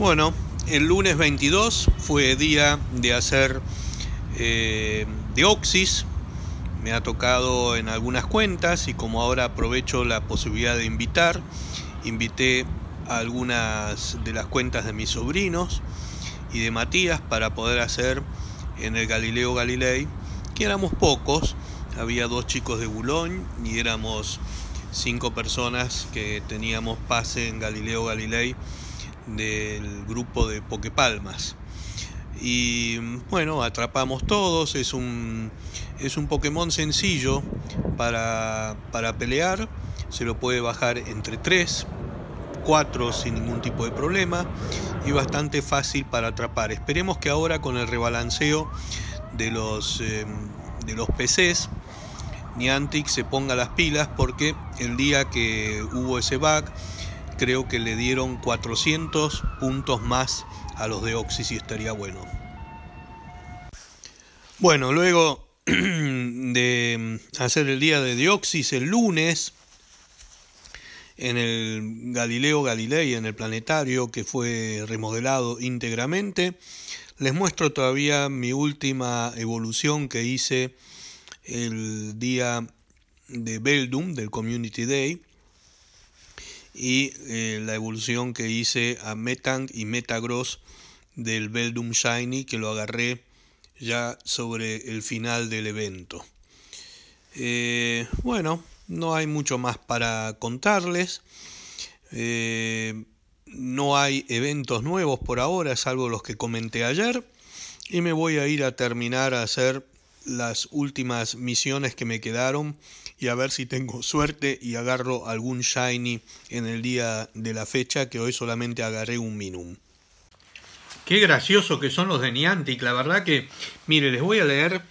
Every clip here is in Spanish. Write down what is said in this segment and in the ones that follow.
Bueno, el lunes 22 fue día de hacer eh, de Oxis Me ha tocado en algunas cuentas y como ahora aprovecho la posibilidad de invitar, invité a algunas de las cuentas de mis sobrinos y de Matías para poder hacer en el Galileo Galilei, que éramos pocos, había dos chicos de Boulogne y éramos cinco personas que teníamos pase en Galileo Galilei del grupo de Pokepalmas. Y bueno, atrapamos todos, es un, es un Pokémon sencillo para, para pelear, se lo puede bajar entre 3, 4 sin ningún tipo de problema y bastante fácil para atrapar. Esperemos que ahora con el rebalanceo de los, em, de los PCs, Niantic se ponga las pilas porque el día que hubo ese bug, creo que le dieron 400 puntos más a los de Oxys y estaría bueno. Bueno, luego de mm, hacer el día de Dioxis el lunes en el Galileo Galilei, en el planetario que fue remodelado íntegramente, les muestro todavía mi última evolución que hice el día de Beldum, del Community Day, y eh, la evolución que hice a Metang y Metagross del Beldum Shiny que lo agarré ya sobre el final del evento. Eh, bueno, no hay mucho más para contarles. Eh, no hay eventos nuevos por ahora, salvo los que comenté ayer. Y me voy a ir a terminar a hacer las últimas misiones que me quedaron y a ver si tengo suerte y agarro algún shiny en el día de la fecha, que hoy solamente agarré un minum Qué gracioso que son los de Niantic, la verdad que, mire, les voy a leer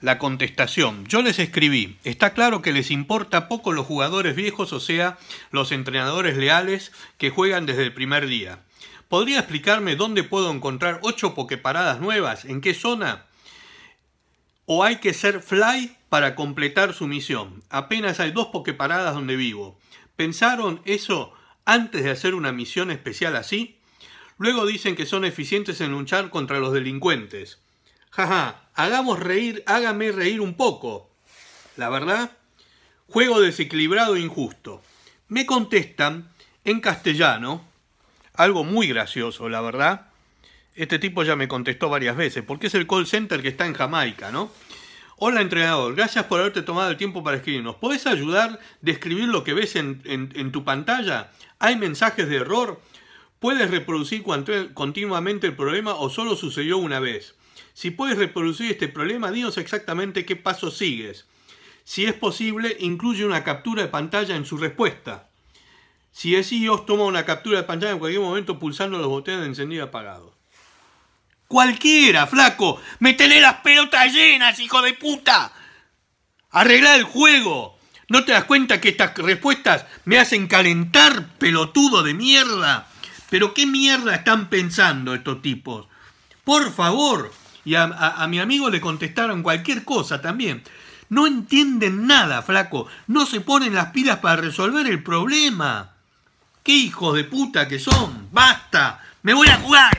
la contestación. Yo les escribí, está claro que les importa poco los jugadores viejos, o sea, los entrenadores leales que juegan desde el primer día. ¿Podría explicarme dónde puedo encontrar 8 pokeparadas nuevas? ¿En qué zona? o hay que ser fly para completar su misión. Apenas hay dos pokeparadas donde vivo. ¿Pensaron eso antes de hacer una misión especial así? Luego dicen que son eficientes en luchar contra los delincuentes. Jaja, hagamos reír, hágame reír un poco. La verdad, juego desequilibrado e injusto. Me contestan en castellano, algo muy gracioso, la verdad, este tipo ya me contestó varias veces, porque es el call center que está en Jamaica, ¿no? Hola entrenador, gracias por haberte tomado el tiempo para escribirnos. Puedes ayudar a escribir lo que ves en, tu pantalla? ¿Hay mensajes de error? ¿Puedes reproducir continuamente el problema o solo sucedió una vez? Si puedes reproducir este problema, dinos exactamente qué paso sigues. Si es posible, incluye una captura de pantalla en su respuesta. Si es iOS, toma una captura de pantalla en cualquier momento pulsando los botones de encendido y apagado. Cualquiera, flaco. Métele las pelotas llenas, hijo de puta. Arregla el juego. ¿No te das cuenta que estas respuestas me hacen calentar, pelotudo de mierda? Pero qué mierda están pensando estos tipos. Por favor. Y a, a mi amigo le contestaron cualquier cosa también. No entienden nada, flaco. No se ponen las pilas para resolver el problema. ¡Qué hijos de puta que son! ¡Basta! ¡Me voy a jugar!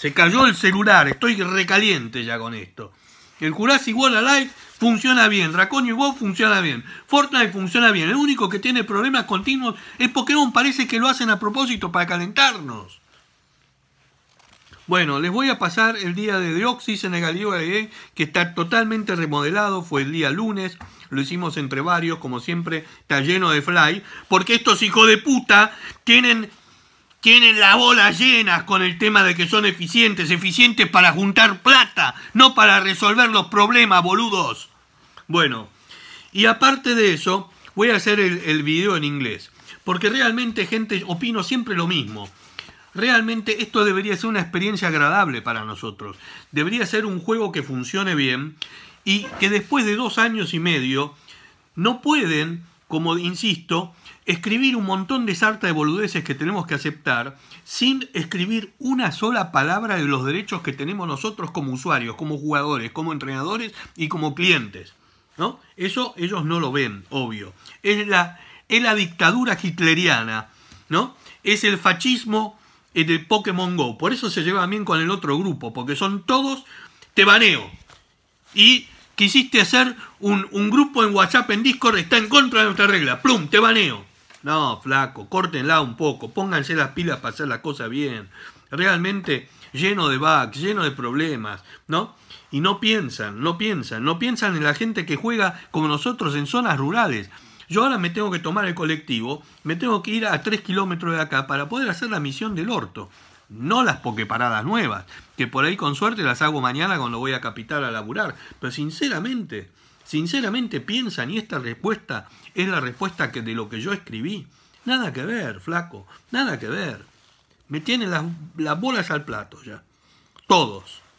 Se cayó el celular, estoy recaliente ya con esto. El Jurassic World Alive funciona bien, Draconio y funciona bien, Fortnite funciona bien. El único que tiene problemas continuos es Pokémon, parece que lo hacen a propósito para calentarnos. Bueno, les voy a pasar el día de Deoxys en el Galio que está totalmente remodelado, fue el día lunes, lo hicimos entre varios, como siempre, está lleno de fly, porque estos hijos de puta tienen tienen las bolas llenas con el tema de que son eficientes, eficientes para juntar plata, no para resolver los problemas, boludos. Bueno, y aparte de eso, voy a hacer el, video en inglés, porque realmente, gente, opino siempre lo mismo. Realmente esto debería ser una experiencia agradable para nosotros. Debería ser un juego que funcione bien y que después de dos años y medio no pueden como insisto, escribir un montón de sarta de boludeces que tenemos que aceptar sin escribir una sola palabra de los derechos que tenemos nosotros como usuarios, como jugadores, como entrenadores y como clientes. ¿no? Eso ellos no lo ven, obvio. Es la, la dictadura hitleriana, ¿no? Es el fascismo de Pokémon Go. Por eso se lleva bien con el otro grupo, porque son todos te baneo. Y quisiste hacer un, grupo en WhatsApp, en Discord, está en contra de nuestra regla. Plum, te baneo. No, flaco, córtenla un poco, pónganse las pilas para hacer la cosa bien. Realmente lleno de bugs, lleno de problemas, ¿no? Y no piensan, no piensan, no piensan en la gente que juega como nosotros en zonas rurales. Yo ahora me tengo que tomar el colectivo, me tengo que ir a 3 kilómetros de acá para poder hacer la misión del orto no las pokeparadas nuevas, que por ahí con suerte las hago mañana cuando voy a Capital a laburar. Pero sinceramente, sinceramente piensan y esta respuesta es la respuesta que de lo que yo escribí. Nada que ver, flaco, nada que ver. Me tienen las bolas al plato ya. Todos.